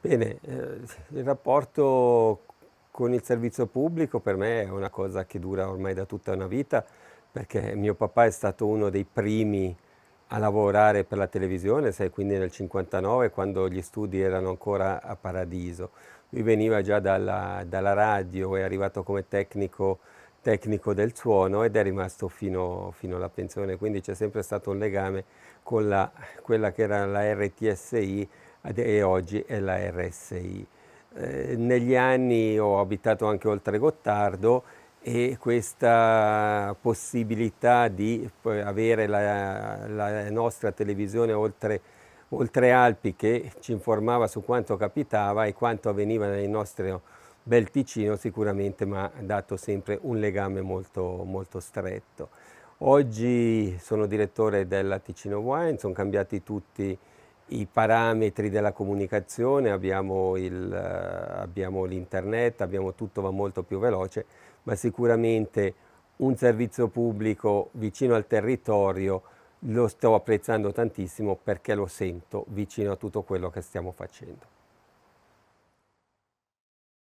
Bene, eh, il rapporto con il servizio pubblico per me è una cosa che dura ormai da tutta una vita perché mio papà è stato uno dei primi a lavorare per la televisione, sai, quindi nel 59 quando gli studi erano ancora a Paradiso. Lui veniva già dalla, dalla radio, è arrivato come tecnico, tecnico, del suono ed è rimasto fino, fino alla pensione, quindi c'è sempre stato un legame con la, quella che era la RTSI e oggi è la RSI. Eh, negli anni ho abitato anche oltre Gottardo e questa possibilità di avere la, la nostra televisione oltre, oltre, Alpi che ci informava su quanto capitava e quanto avveniva nel nostro bel Ticino sicuramente mi ha dato sempre un legame molto, molto stretto. Oggi sono direttore della Ticino Wine, sono cambiati tutti i i parametri della comunicazione, abbiamo, il, eh, abbiamo l'internet, abbiamo tutto, va molto più veloce, ma sicuramente un servizio pubblico vicino al territorio lo sto apprezzando tantissimo perché lo sento vicino a tutto quello che stiamo facendo.